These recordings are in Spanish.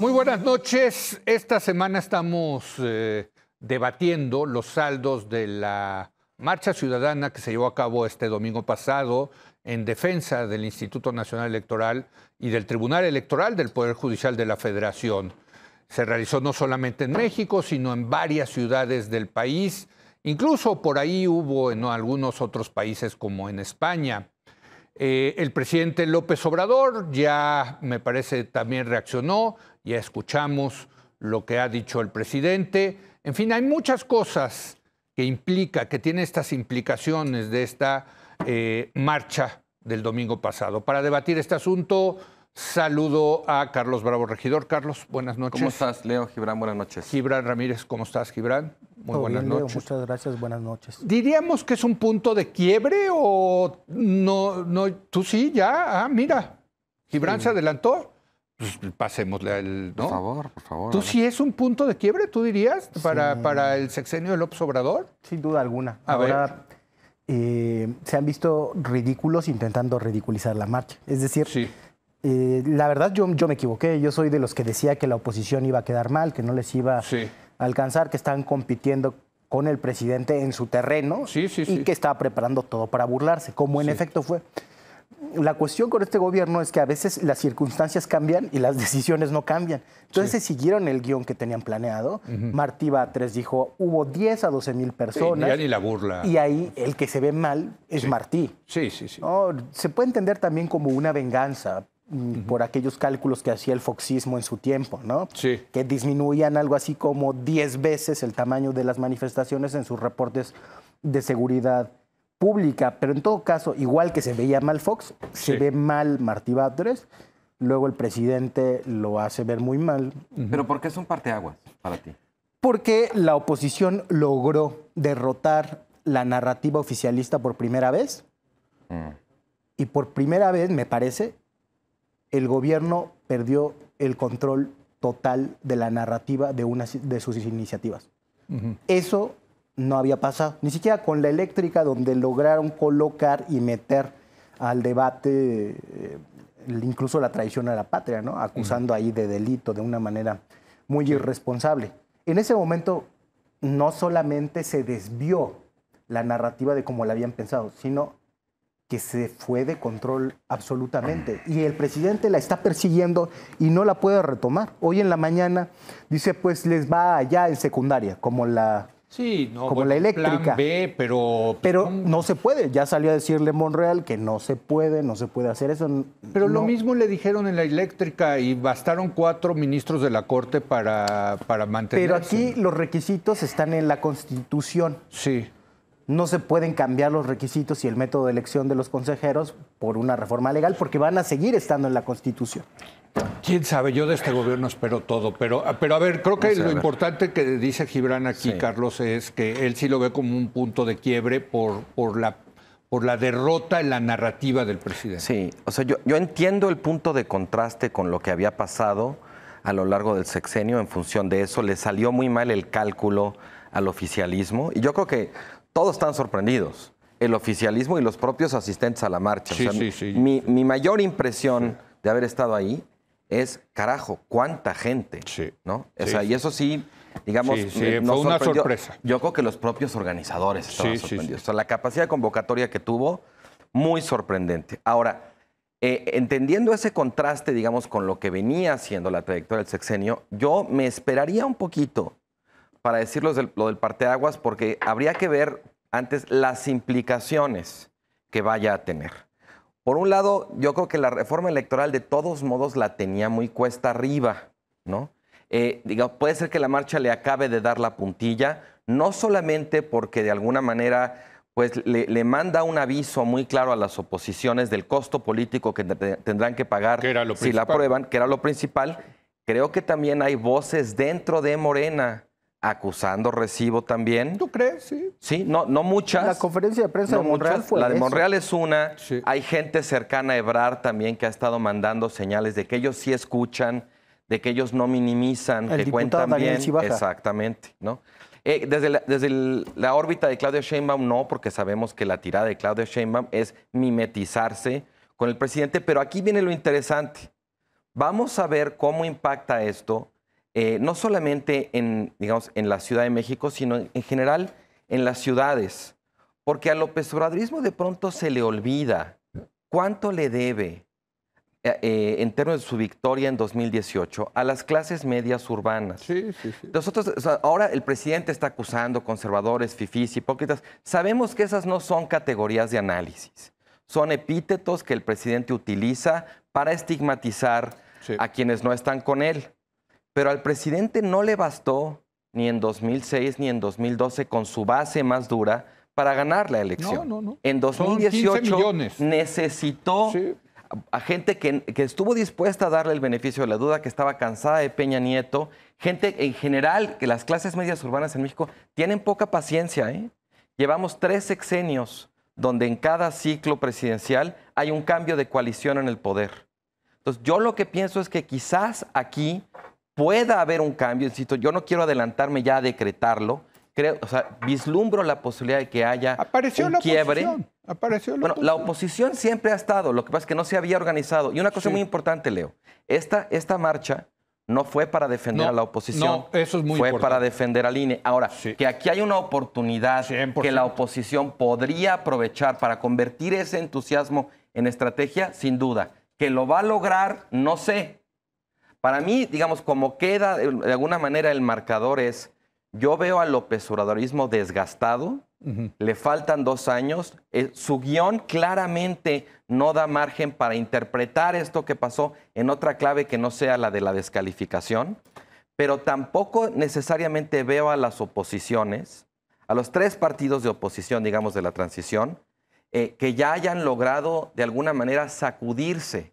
Muy buenas noches. Esta semana estamos eh, debatiendo los saldos de la marcha ciudadana que se llevó a cabo este domingo pasado en defensa del Instituto Nacional Electoral y del Tribunal Electoral del Poder Judicial de la Federación. Se realizó no solamente en México, sino en varias ciudades del país. Incluso por ahí hubo en algunos otros países como en España. Eh, el presidente López Obrador ya me parece también reaccionó, ya escuchamos lo que ha dicho el presidente. En fin, hay muchas cosas que implica, que tiene estas implicaciones de esta eh, marcha del domingo pasado. Para debatir este asunto, Saludo a Carlos Bravo Regidor. Carlos, buenas noches. ¿Cómo estás, Leo Gibran? Buenas noches. Gibran Ramírez, ¿cómo estás, Gibran? Muy buenas noches. muchas gracias, buenas noches. ¿Diríamos que es un punto de quiebre o no? no tú sí, ya. Ah, mira, Gibran se adelantó. Pues pasémosle al. Por favor, por favor. ¿Tú sí es un punto de quiebre, tú dirías, para, para el sexenio de López Obrador? Sin duda alguna. Ahora, ver. Eh, se han visto ridículos intentando ridiculizar la marcha. Es decir, sí eh, la verdad yo, yo me equivoqué, yo soy de los que decía que la oposición iba a quedar mal, que no les iba a alcanzar, que están compitiendo con el presidente en su terreno y que estaba preparando todo para burlarse, como en efecto fue. La cuestión con este gobierno es que a veces las circunstancias cambian y las decisiones no cambian. Entonces se siguieron el guión que tenían planeado. Martí Batres dijo, hubo 10 a 12 mil personas. la burla. Y ahí el que se ve mal es Martí. Sí, Se puede entender también como una venganza, Mm, por aquellos cálculos que hacía el foxismo en su tiempo, ¿no? Sí. Que disminuían algo así como 10 veces el tamaño de las manifestaciones en sus reportes de seguridad pública. Pero en todo caso, igual que se veía mal Fox, se ve mal Martí Batres. Luego el presidente lo hace ver muy mal. ¿Pero por qué es un parteaguas para ti? Porque la oposición logró derrotar la narrativa oficialista por primera vez. Mm. Y por primera vez, me parece, el gobierno perdió el control total de la narrativa de, de sus iniciativas. Eso no había pasado, ni siquiera con la eléctrica, donde lograron colocar y meter al debate eh, incluso la traición a la patria, ¿no? acusando ahí de delito de una manera muy irresponsable. En ese momento no solamente se desvió la narrativa de cómo la habían pensado, sino que se fue de control absolutamente. Y el presidente la está persiguiendo y no la puede retomar. Hoy en la mañana dice, pues les va allá en secundaria, como la... Sí, no, como la eléctrica. pero... Pero pues, no se puede. Ya salió a decirle Monreal que no se puede, no se puede hacer eso. Pero lo mismo le dijeron en la eléctrica y bastaron cuatro ministros de la Corte para, para mantenerse. Pero aquí los requisitos están en la Constitución. Sí no se pueden cambiar los requisitos y el método de elección de los consejeros por una reforma legal porque van a seguir estando en la Constitución. Quién sabe, yo de este gobierno espero todo, pero, pero a ver, creo que lo importante que dice Gibran aquí, Carlos, es que él sí lo ve como un punto de quiebre por, por, la, por la derrota en la narrativa del presidente. Sí, o sea, yo, yo entiendo el punto de contraste con lo que había pasado a lo largo del sexenio en función de eso. Le salió muy mal el cálculo al oficialismo y yo creo que todos están sorprendidos, el oficialismo y los propios asistentes a la marcha. mi, mayor impresión de haber estado ahí es, carajo, cuánta gente, ¿no? y eso sí, digamos, nos fue una sorpresa. Yo creo que los propios organizadores estaban sorprendidos. la capacidad de convocatoria que tuvo, muy sorprendente. Ahora, eh, entendiendo ese contraste, digamos, con lo que venía haciendo la trayectoria del sexenio, yo me esperaría un poquito para decir lo del, parte de Aguas, porque habría que ver antes las implicaciones que vaya a tener. Por un lado, yo creo que la reforma electoral de todos modos la tenía muy cuesta arriba, ¿no? Eh, puede ser que la marcha le acabe de dar la puntilla, no solamente porque de alguna manera pues le, manda un aviso muy claro a las oposiciones del costo político que tendrán que pagar si la aprueban, que era lo principal. Creo que también hay voces dentro de Morena acusando recibo también. ¿Tú crees? Sí. Sí, no, no muchas. La conferencia de prensa de Montreal, La de Monreal es una. Hay gente cercana a Ebrar también que ha estado mandando señales de que ellos sí escuchan, de que ellos no minimizan, que cuentan bien. Exactamente, ¿no? Eh, desde, la, desde la, órbita de Claudia Sheinbaum no, porque sabemos que la tirada de Claudia Sheinbaum es mimetizarse con el presidente, pero aquí viene lo interesante. Vamos a ver cómo impacta esto eh, no solamente en, digamos, en la Ciudad de México, sino en general en las ciudades. Porque a López Obradorismo de pronto se le olvida cuánto le debe, eh, eh, en términos de su victoria en 2018, a las clases medias urbanas. Nosotros, ahora el presidente está acusando conservadores, fifís, hipócritas. Sabemos que esas no son categorías de análisis. Son epítetos que el presidente utiliza para estigmatizar a quienes no están con él. Pero al presidente no le bastó ni en 2006 ni en 2012 con su base más dura para ganar la elección. No, no, no. En 2018 necesitó a gente que, estuvo dispuesta a darle el beneficio de la duda, que estaba cansada de Peña Nieto, gente en general, que las clases medias urbanas en México tienen poca paciencia. ¿eh? Llevamos tres sexenios donde en cada ciclo presidencial hay un cambio de coalición en el poder. Entonces yo lo que pienso es que quizás aquí pueda haber un cambio, insisto, yo no quiero adelantarme ya a decretarlo, creo, o sea, vislumbro la posibilidad de que haya quiebre. Apareció bueno, la oposición siempre ha estado, lo que pasa es que no se había organizado. Y una cosa muy importante, Leo, esta, esta marcha no fue para defender a la oposición, fue para defender al INE. Ahora, que aquí hay una oportunidad que la oposición podría aprovechar para convertir ese entusiasmo en estrategia, sin duda. Que lo va a lograr, no sé, para mí, digamos, como queda eh, de alguna manera el marcador es, yo veo al López Obradorismo desgastado, le faltan dos años, eh, su guión claramente no da margen para interpretar esto que pasó en otra clave que no sea la de la descalificación, pero tampoco necesariamente veo a las oposiciones, a los tres partidos de oposición, digamos, de la transición, eh, que ya hayan logrado de alguna manera sacudirse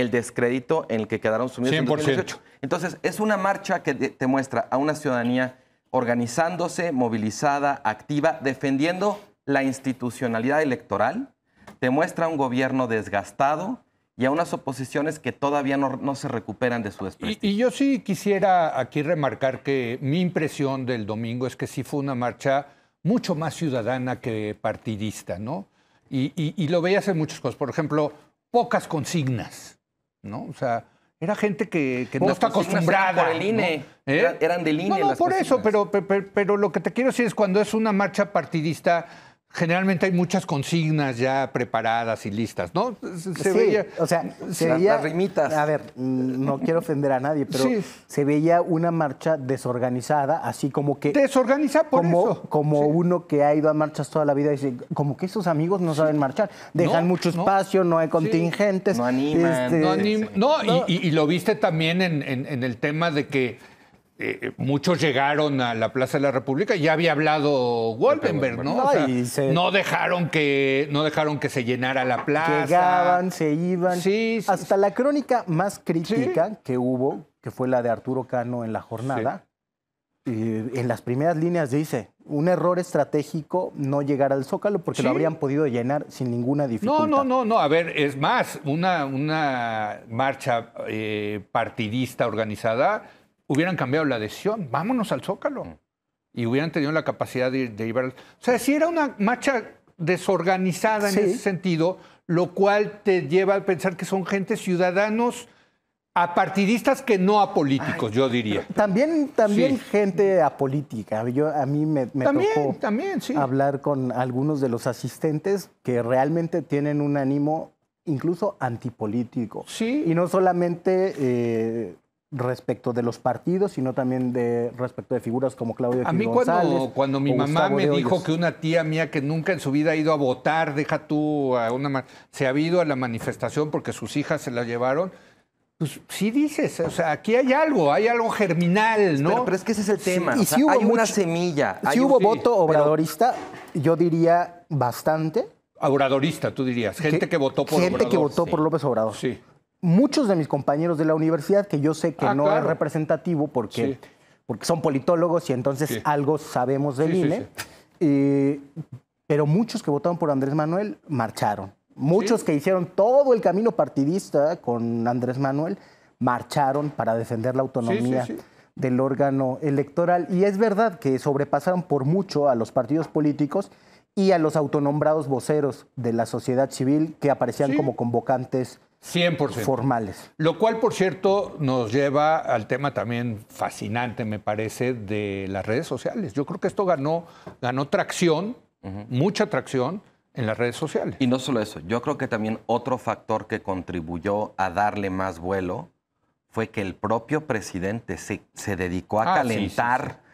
el descrédito en el que quedaron sumidos 100%. en Entonces, es una marcha que te muestra a una ciudadanía organizándose, movilizada, activa, defendiendo la institucionalidad electoral, te muestra un gobierno desgastado, y a unas oposiciones que todavía no, se recuperan de su desprecio. Y, yo sí quisiera aquí remarcar que mi impresión del domingo es que sí fue una marcha mucho más ciudadana que partidista, ¿no? y lo veías en muchas cosas. Por ejemplo, pocas consignas. O sea, era gente que, no está acostumbrada. eran ¿Eh? de INE. No, por eso, pero, pero, lo que te quiero decir es cuando es una marcha partidista generalmente hay muchas consignas ya preparadas y listas, ¿no? Se, veía. O sea, se veía. rimitas. A ver, no quiero ofender a nadie, pero se veía una marcha desorganizada, así como que. Desorganizada por eso. Como uno que ha ido a marchas toda la vida y dice, como que esos amigos no saben marchar. Dejan mucho espacio, no, hay contingentes. No animan. Este, no, y, lo viste también en, en el tema de que eh, eh, muchos llegaron a la Plaza de la República, ya había hablado Wolfenberg... ¿no? No dejaron que no dejaron que se llenara la plaza. Llegaban, se iban. Hasta la crónica más crítica que hubo, que fue la de Arturo Cano en la jornada, eh, en las primeras líneas dice, un error estratégico no llegar al Zócalo porque lo habrían podido llenar sin ninguna dificultad. No, no, no, no. A ver, es más, una, una marcha partidista organizada hubieran cambiado la decisión, vámonos al Zócalo. Mm. Y hubieran tenido la capacidad de, de llevar... O sea, si era una marcha desorganizada en ese sentido, lo cual te lleva a pensar que son gente ciudadanos a partidistas que no a políticos, yo diría. También, también gente apolítica. Yo, a mí me, me también, hablar con algunos de los asistentes que realmente tienen un ánimo incluso antipolítico. Sí. Y no solamente eh, respecto de los partidos, sino también de respecto de figuras como Claudio A mí cuando, mi mamá me dijo que una tía mía que nunca en su vida ha ido a votar, deja tú a una se ha ido a la manifestación porque sus hijas se la llevaron. Pues sí dices, o sea, aquí hay algo, hay algo germinal, ¿no? Pero, es que ese es el tema. y si hubo hay una semilla. Si hubo voto obradorista, yo diría bastante. Obradorista, tú dirías. Gente que, votó por Gente que votó por López Obrador. Sí muchos de mis compañeros de la universidad, que yo sé que ah, no es representativo porque, porque son politólogos y entonces algo sabemos del INE, eh, pero muchos que votaron por Andrés Manuel marcharon. Muchos que hicieron todo el camino partidista con Andrés Manuel marcharon para defender la autonomía del órgano electoral. Y es verdad que sobrepasaron por mucho a los partidos políticos y a los autonombrados voceros de la sociedad civil que aparecían como convocantes 100%. formales. Lo cual, por cierto, nos lleva al tema también fascinante, me parece, de las redes sociales. Yo creo que esto ganó, ganó tracción, mucha tracción en las redes sociales. Y no solo eso, yo creo que también otro factor que contribuyó a darle más vuelo fue que el propio presidente se, dedicó a ah, calentar.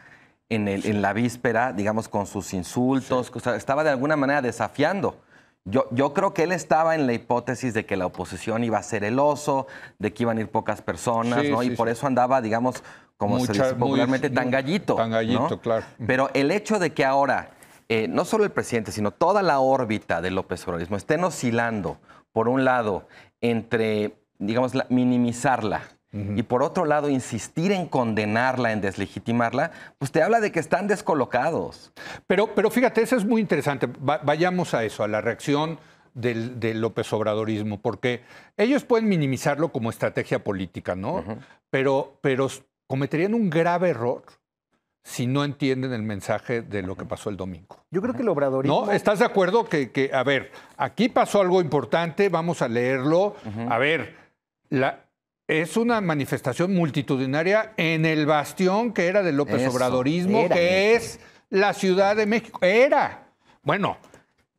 En, en, la víspera, digamos, con sus insultos, estaba de alguna manera desafiando yo, yo, creo que él estaba en la hipótesis de que la oposición iba a ser el oso, de que iban a ir pocas personas, ¿no? y por eso andaba, digamos, como se dice popularmente, tan gallito. Tan gallito, claro. Pero el hecho de que ahora eh, no solo el presidente, sino toda la órbita de López Obradorismo estén oscilando, por un lado, entre, digamos, la, minimizarla, y por otro lado insistir en condenarla, en deslegitimarla, pues te habla de que están descolocados. Pero, pero fíjate, eso es muy interesante. vayamos a eso, a la reacción del, López Obradorismo, porque ellos pueden minimizarlo como estrategia política, ¿no? pero, pero cometerían un grave error si no entienden el mensaje de lo que pasó el domingo. Yo creo que el obradorismo... ¿No? ¿Estás de acuerdo que, a ver, aquí pasó algo importante, vamos a leerlo? A ver, la, es una manifestación multitudinaria en el bastión que era de López Obradorismo, que es la Ciudad de México. Era. Bueno,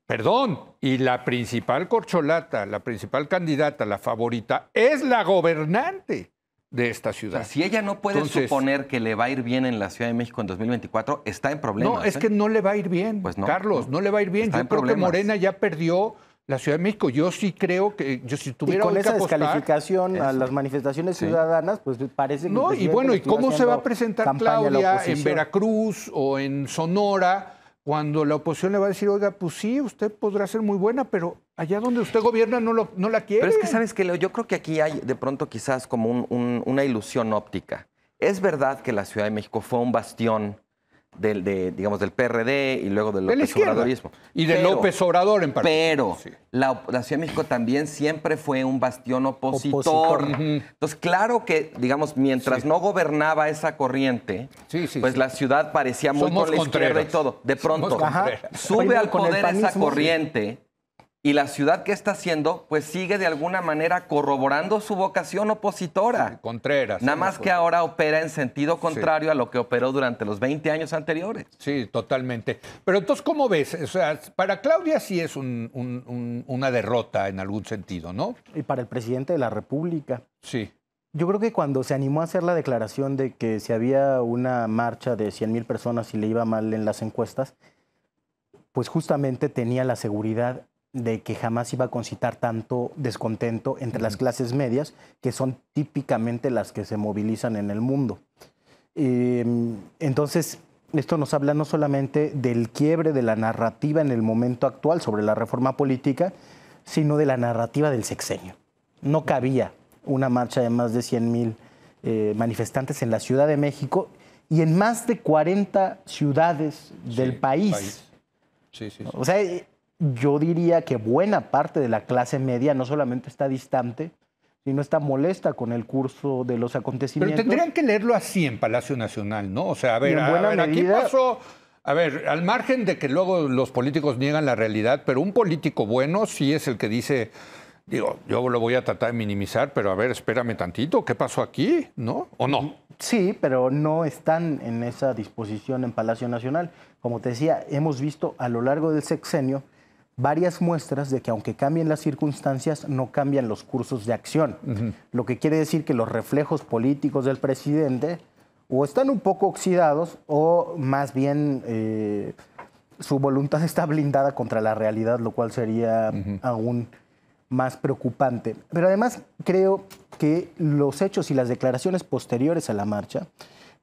perdón, y la principal corcholata, la principal candidata, la favorita, es la gobernante de esta ciudad. si ella no puede suponer que le va a ir bien en la Ciudad de México en 2024, está en problemas. No, es que ¿eh? no le va a ir bien, pues Carlos, no. le va a ir bien. Yo creo que Morena ya perdió la Ciudad de México. Yo sí creo que yo si tuviera y con esa descalificación a las manifestaciones ciudadanas, pues parece que no. y bueno, y cómo se va a presentar Claudia en Veracruz o en Sonora cuando la oposición le va a decir, oiga, pues sí, usted podrá ser muy buena, pero allá donde usted gobierna no, lo, no la quiere. Pero es que sabes que yo creo que aquí hay de pronto quizás como una ilusión óptica. Es verdad que la Ciudad de México fue un bastión del, de, digamos, del PRD y luego del López Obradorismo. Y de López Obrador en particular. Pero la, Ciudad de México también siempre fue un bastión opositor. Entonces, claro que, digamos, mientras no gobernaba esa corriente, pues la ciudad parecía muy Somos la izquierda y todo. De pronto, sube al poder esa corriente y la ciudad que está haciendo, pues sigue de alguna manera corroborando su vocación opositora. Contreras. Nada más que ahora opera en sentido contrario a lo que operó durante los 20 años anteriores. Sí, totalmente. Pero entonces, ¿cómo ves? O sea, para Claudia sí es una derrota en algún sentido, ¿no? Y para el presidente de la República. Sí. Yo creo que cuando se animó a hacer la declaración de que si había una marcha de 100.000 personas y le iba mal en las encuestas, pues justamente tenía la seguridad de que jamás iba a concitar tanto descontento entre las clases medias, que son típicamente las que se movilizan en el mundo. Em, entonces, esto nos habla no solamente del quiebre de la narrativa en el momento actual sobre la reforma política, sino de la narrativa del sexenio. No cabía una marcha de más de 100 mil eh, manifestantes en la Ciudad de México y en más de 40 ciudades del país. o sea, yo diría que buena parte de la clase media no solamente está distante, sino está molesta con el curso de los acontecimientos. Pero tendrían que leerlo así en Palacio Nacional, ¿no? O sea, a ver, a, ver aquí pasó... A ver, al margen de que luego los políticos niegan la realidad, pero un político bueno sí es el que dice, digo, yo lo voy a tratar de minimizar, pero a ver, espérame tantito, ¿qué pasó aquí? ¿No? ¿O no? Sí, pero no están en esa disposición en Palacio Nacional. Como te decía, hemos visto a lo largo del sexenio varias muestras de que aunque cambien las circunstancias, no cambian los cursos de acción. Lo que quiere decir que los reflejos políticos del presidente o están un poco oxidados o más bien eh, su voluntad está blindada contra la realidad, lo cual sería aún más preocupante. Pero además creo que los hechos y las declaraciones posteriores a la marcha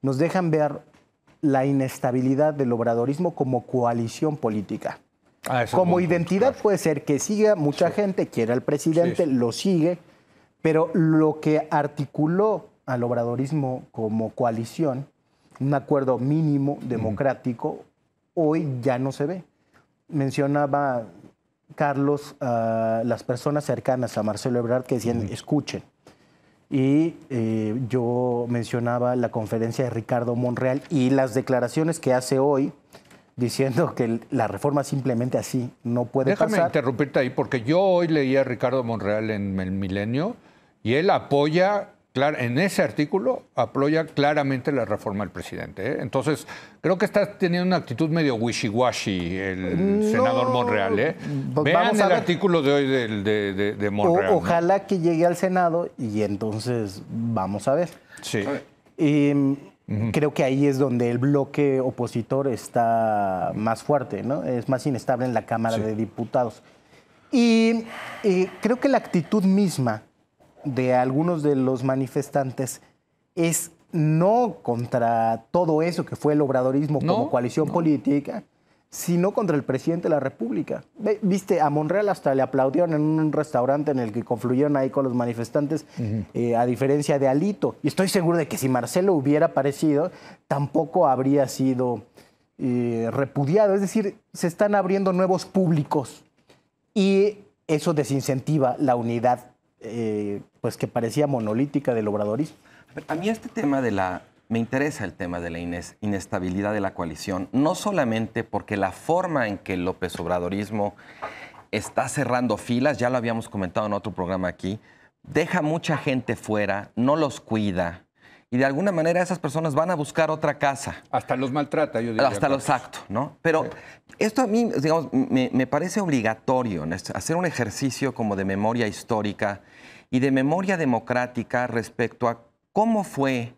nos dejan ver la inestabilidad del obradorismo como coalición política. Ah, como identidad puede ser que siga mucha gente, quiera el presidente, lo sigue, pero lo que articuló al obradorismo como coalición, un acuerdo mínimo democrático, hoy ya no se ve. Mencionaba Carlos a ah, las personas cercanas a Marcelo Ebrard que decían, escuchen. Y eh, yo mencionaba la conferencia de Ricardo Monreal y las declaraciones que hace hoy diciendo que la reforma simplemente así no puede pasar. Déjame interrumpirte ahí, porque yo hoy leí a Ricardo Monreal en el Milenio y él apoya, en ese artículo, apoya claramente la reforma del presidente. ¿eh? Entonces, creo que está teniendo una actitud medio wishy-washy el senador Monreal. ¿eh? Pues Vean el artículo de hoy de, Monreal. ojalá que llegue al Senado y entonces vamos a ver. Sí. Y, eh, Creo que ahí es donde el bloque opositor está más fuerte, ¿no? Es más inestable en la Cámara de Diputados. Y creo que la actitud misma de algunos de los manifestantes es no contra todo eso que fue el obradorismo como coalición política, sino contra el presidente de la República. Viste, a Monreal hasta le aplaudieron en un restaurante en el que confluyeron ahí con los manifestantes, eh, a diferencia de Alito. Y estoy seguro de que si Marcelo hubiera aparecido, tampoco habría sido eh, repudiado. Es decir, se están abriendo nuevos públicos y eso desincentiva la unidad eh, pues que parecía monolítica del obradorismo. A mí este tema de la, me interesa el tema de la inestabilidad de la coalición, no solamente porque la forma en que el López Obradorismo está cerrando filas, ya lo habíamos comentado en otro programa aquí, deja mucha gente fuera, no los cuida. Y de alguna manera esas personas van a buscar otra casa. Hasta los maltrata, yo diría. Hasta los acto, ¿no? Pero esto a mí, digamos, me, me parece obligatorio hacer un ejercicio como de memoria histórica y de memoria democrática respecto a cómo fue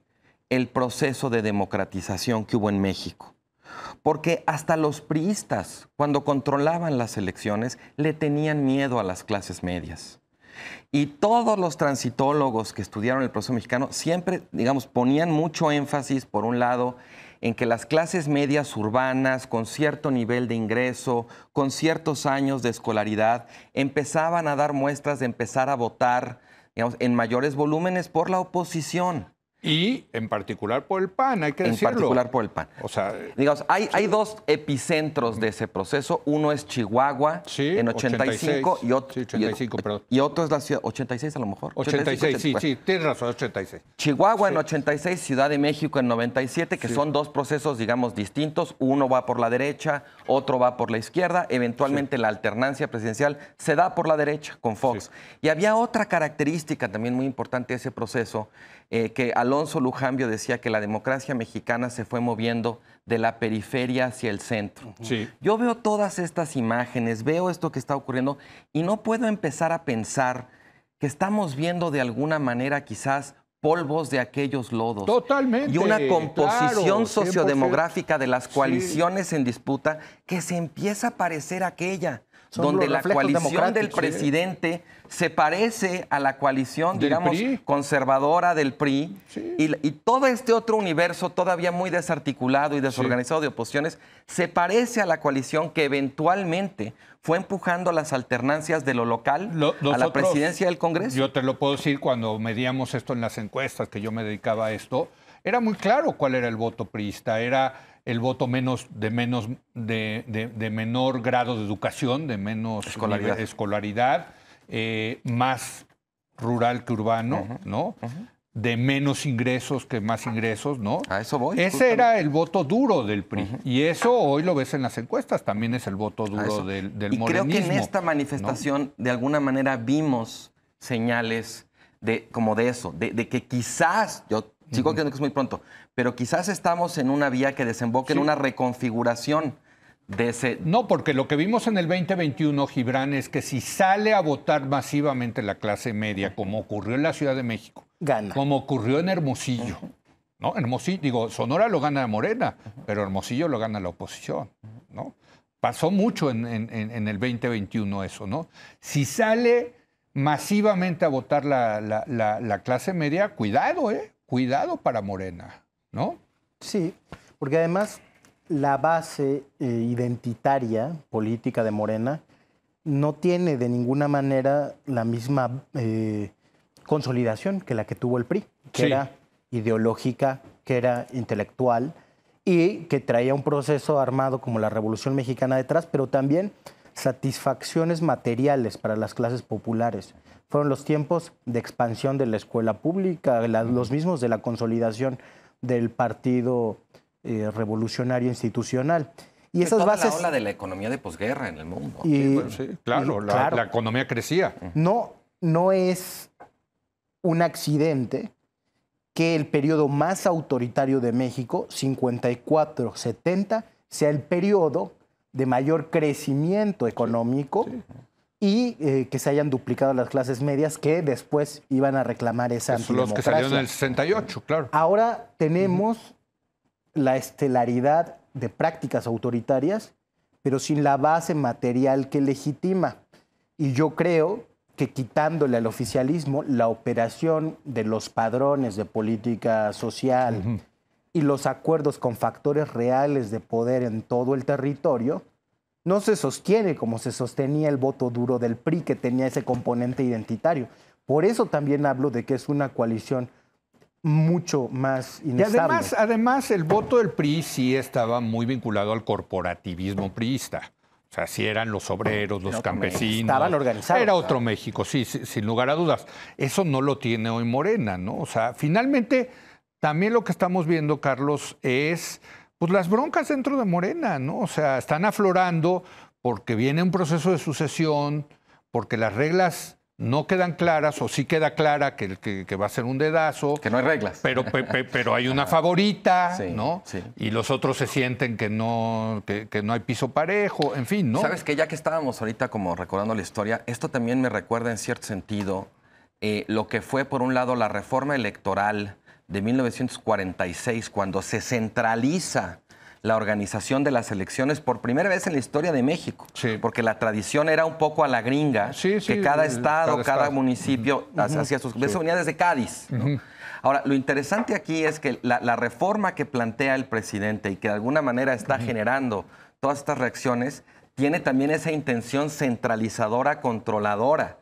el proceso de democratización que hubo en México. Porque hasta los priistas, cuando controlaban las elecciones, le tenían miedo a las clases medias. Y todos los transitólogos que estudiaron el proceso mexicano siempre, digamos, ponían mucho énfasis, por un lado, en que las clases medias urbanas, con cierto nivel de ingreso, con ciertos años de escolaridad, empezaban a dar muestras de empezar a votar, digamos, en mayores volúmenes por la oposición. Y en particular por el PAN, hay que decirlo. En particular por el PAN. O sea, digamos, hay, hay dos epicentros de ese proceso. Uno es Chihuahua en 85 y otro y, perdón. y otro es la ciudad 86 a lo mejor. 86, sí, sí, tienes razón, 86. Chihuahua en 86, Ciudad de México en 97, que son dos procesos digamos distintos, uno va por la derecha, otro va por la izquierda, eventualmente la alternancia presidencial se da por la derecha con Fox. Y había otra característica también muy importante de ese proceso eh, que Alonso Lujambio decía que la democracia mexicana se fue moviendo de la periferia hacia el centro. Yo veo todas estas imágenes, veo esto que está ocurriendo y no puedo empezar a pensar que estamos viendo de alguna manera quizás polvos de aquellos lodos. Totalmente. Y una composición sociodemográfica de las coaliciones en disputa que se empieza a parecer aquella donde la coalición del presidente se parece a la coalición, digamos, conservadora del PRI, y, todo este otro universo todavía muy desarticulado y desorganizado de oposiciones, se parece a la coalición que eventualmente fue empujando las alternancias de lo local a la presidencia del Congreso. Yo te lo puedo decir cuando medíamos esto en las encuestas, que yo me dedicaba a esto, era muy claro cuál era el voto priista, era el voto menos de menos de, menor grado de educación, de menos escolaridad, eh, más rural que urbano, ¿no? De menos ingresos que más ah, ingresos, ¿no? A eso voy. Ese era el voto duro del PRI. Y eso hoy lo ves en las encuestas, también es el voto duro del, del y Creo que en esta manifestación, de alguna manera, vimos señales de, como de eso, de, de que quizás, yo Sigo que es muy pronto, pero quizás estamos en una vía que desemboque en una reconfiguración de ese... No, porque lo que vimos en el 2021, Gibran, es que si sale a votar masivamente la clase media, como ocurrió en la Ciudad de México, gana. Como ocurrió en Hermosillo, ¿no? Hermosillo, digo, Sonora lo gana Morena, pero Hermosillo lo gana la oposición, ¿no? Pasó mucho en, el 2021 eso, ¿no? Si sale masivamente a votar la clase media, cuidado, ¿eh? cuidado para Morena, ¿no? Sí, porque además la base eh, identitaria política de Morena no tiene de ninguna manera la misma eh, consolidación que la que tuvo el PRI, que era ideológica, que era intelectual y que traía un proceso armado como la Revolución Mexicana detrás, pero también satisfacciones materiales para las clases populares fueron los tiempos de expansión de la escuela pública, los mismos de la consolidación del Partido eh, Revolucionario Institucional. Y pues esas toda bases... la ola de la economía de posguerra en el mundo. Pues claro, la, economía crecía. No, no es un accidente que el periodo más autoritario de México, 54-70, sea el periodo de mayor crecimiento económico y eh, que se hayan duplicado las clases medias que después iban a reclamar esa Los que salieron en el 68, claro. Ahora tenemos la estelaridad de prácticas autoritarias, pero sin la base material que legitima. Y yo creo que quitándole al oficialismo la operación de los padrones de política social y los acuerdos con factores reales de poder en todo el territorio, no se sostiene como se sostenía el voto duro del PRI que tenía ese componente identitario. Por eso también hablo de que es una coalición mucho más inestable. Y además, además el voto del PRI sí estaba muy vinculado al corporativismo priista. O sea, sí eran los obreros, los campesinos. Estaban organizados. Era otro México, sí, sí, sin lugar a dudas. Eso no lo tiene hoy Morena, ¿no? O sea, finalmente, también lo que estamos viendo, Carlos, es pues las broncas dentro de Morena, ¿no? O sea, están aflorando porque viene un proceso de sucesión, porque las reglas no quedan claras, o sí queda clara que, que va a ser un dedazo. Que no hay reglas. Pero, pero hay una favorita, ¿no? Y los otros se sienten que no, que, no hay piso parejo, en fin, ¿no? Sabes que ya que estábamos ahorita como recordando la historia, esto también me recuerda en cierto sentido eh, lo que fue, por un lado, la reforma electoral de 1946, cuando se centraliza la organización de las elecciones por primera vez en la historia de México, porque la tradición era un poco a la gringa, que cada eh, estado, cada, municipio hacía sus... Eso venía desde Cádiz. Ahora, lo interesante aquí es que la, reforma que plantea el presidente y que de alguna manera está generando todas estas reacciones, tiene también esa intención centralizadora, controladora,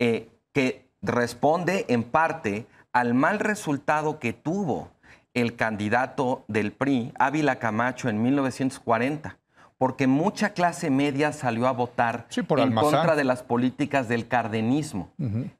eh, que responde en parte al mal resultado que tuvo el candidato del PRI, Ávila Camacho, en 1940, porque mucha clase media salió a votar en contra de las políticas del cardenismo.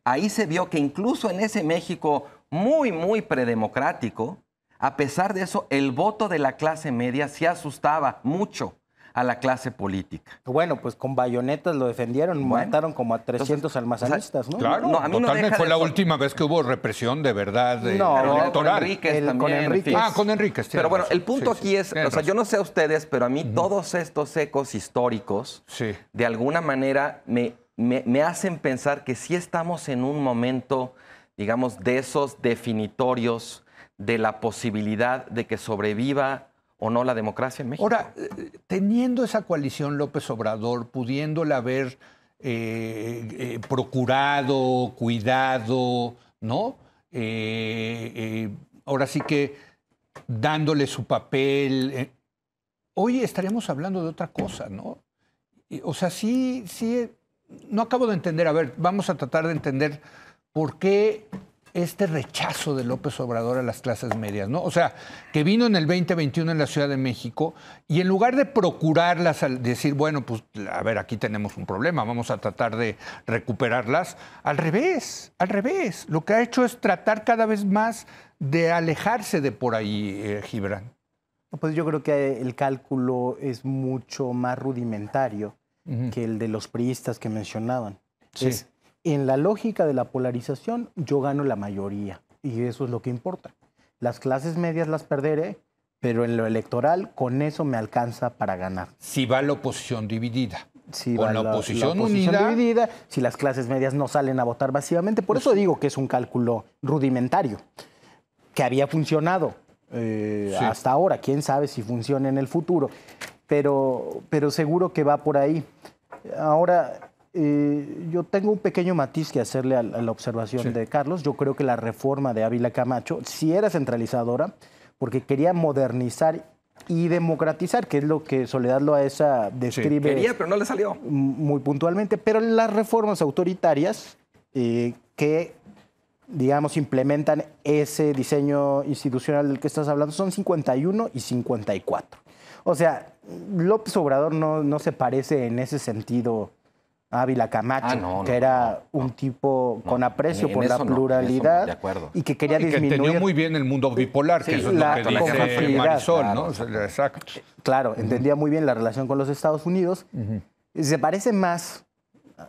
Ahí se vio que incluso en ese México muy, muy predemocrático, a pesar de eso, el voto de la clase media se asustaba mucho a la clase política. Bueno, pues con bayonetas lo defendieron, mataron como a 300 almacenistas. ¿no? Claro, no, totalmente fue la última vez que hubo represión de verdad eh, no, Con Con Enrique. Ah, con Enrique. Pero bueno, el punto aquí es, o sea, yo no sé a ustedes, pero a mí todos estos ecos históricos, sí. de alguna manera me, me, me hacen pensar que sí estamos en un momento, digamos, de esos definitorios de la posibilidad de que sobreviva o no la democracia en México. Ahora, teniendo esa coalición López Obrador, pudiéndola haber eh, eh, procurado, cuidado, ¿no? Eh, ahora sí que dándole su papel. hoy estaríamos hablando de otra cosa, ¿no? o sea, sí, sí, no acabo de entender, a ver, vamos a tratar de entender por qué este rechazo de López Obrador a las clases medias, ¿no? O sea, que vino en el 2021 en la Ciudad de México y en lugar de procurarlas, al decir, bueno, pues a ver, aquí tenemos un problema, vamos a tratar de recuperarlas, al revés, al revés. Lo que ha hecho es tratar cada vez más de alejarse de por ahí, eh, Gibran. Pues yo creo que eh, el cálculo es mucho más rudimentario que el de los priistas que mencionaban. Sí en la lógica de la polarización yo gano la mayoría y eso es lo que importa. Las clases medias las perderé, pero en lo electoral con eso me alcanza para ganar. Si va la oposición dividida. Si va la, oposición, dividida, si las clases medias no salen a votar masivamente. Por pues eso digo que es un cálculo rudimentario, que había funcionado eh, hasta ahora. Quién sabe si funciona en el futuro. Pero, pero seguro que va por ahí. Ahora, eh, yo tengo un pequeño matiz que hacerle a, la observación de Carlos. Yo creo que la reforma de Ávila Camacho sí era centralizadora porque quería modernizar y democratizar, que es lo que Soledad Loaesa describe. quería, pero no le salió. Muy puntualmente. Pero las reformas autoritarias eh, que, digamos, implementan ese diseño institucional del que estás hablando son 51 y 54. O sea, López Obrador no, no se parece en ese sentido Ávila Camacho, ah, que era un tipo con aprecio por la pluralidad y que quería y que disminuir... entendió muy bien el mundo bipolar, que es la lo que dice Marisol, claro, ¿no? exacto. Eh, claro, entendía muy bien la relación con los Estados Unidos. Se parece más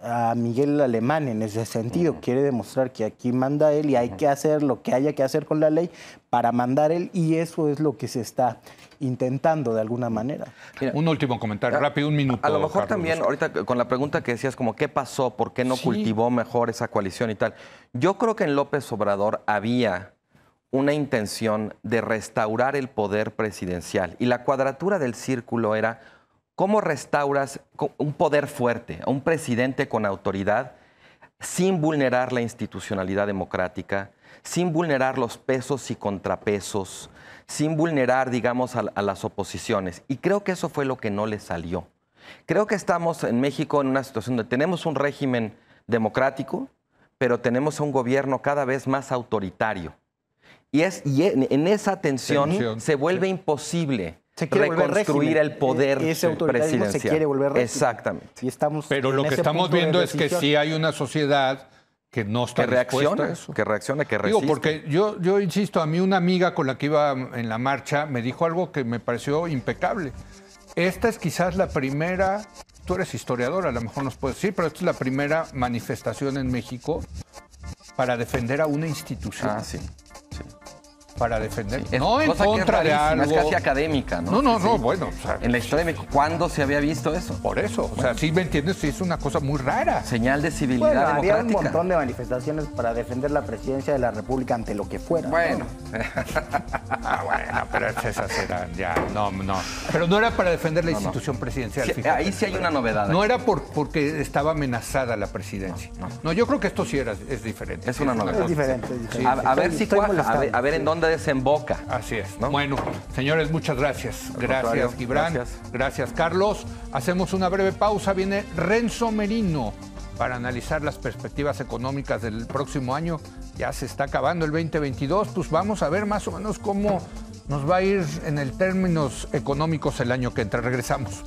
a Miguel Alemán en ese sentido. Quiere demostrar que aquí manda él y hay que hacer lo que haya que hacer con la ley para mandar él y eso es lo que se está intentando de alguna manera. un último comentario, rápido, un minuto. A lo mejor también, ahorita con la pregunta que decías, como qué pasó, por qué no cultivó mejor esa coalición y tal. Yo creo que en López Obrador había una intención de restaurar el poder presidencial y la cuadratura del círculo era ¿Cómo restauras un poder fuerte, un presidente con autoridad, sin vulnerar la institucionalidad democrática, sin vulnerar los pesos y contrapesos, sin vulnerar, digamos, a, las oposiciones? Y creo que eso fue lo que no le salió. Creo que estamos en México en una situación donde tenemos un régimen democrático, pero tenemos un gobierno cada vez más autoritario. Y, es, en esa tensión, se vuelve imposible se quiere reconstruir el poder e-, ese presidencial. Se quiere volver régimen. Exactamente. Pero lo que estamos viendo es que sí hay una sociedad que no está que reacciona, eso. que reacciona, que resiste. Digo, porque yo, yo insisto, a mí una amiga con la que iba en la marcha me dijo algo que me pareció impecable. Esta es quizás la primera, tú eres historiadora, a lo mejor nos puedes decir, pero esta es la primera manifestación en México para defender a una institución. Ah, sí. sí para defender. no en contra de algo. Es casi académica, ¿no? No, no, no, bueno. en la historia de México, ¿cuándo se había visto eso? Por eso, o sea, sí me entiendes, es una cosa muy rara. Señal de civilidad bueno, democrática. un montón de manifestaciones para defender la presidencia de la República ante lo que fuera. Bueno. bueno, pero esas eran ya, no, no. Pero no era para defender la institución presidencial. ahí sí hay una novedad. No era por, porque estaba amenazada la presidencia. No, yo creo que esto sí era, es diferente. Es una novedad. Es diferente. A, ver si cuaja, a ver en dónde desemboca. Así es. Bueno, señores, muchas gracias. gracias, Gibran. Gracias. Carlos. Hacemos una breve pausa. Viene Renzo Merino para analizar las perspectivas económicas del próximo año. Ya se está acabando el 2022, pues vamos a ver más o menos cómo nos va a ir en el términos económicos el año que entra. Regresamos.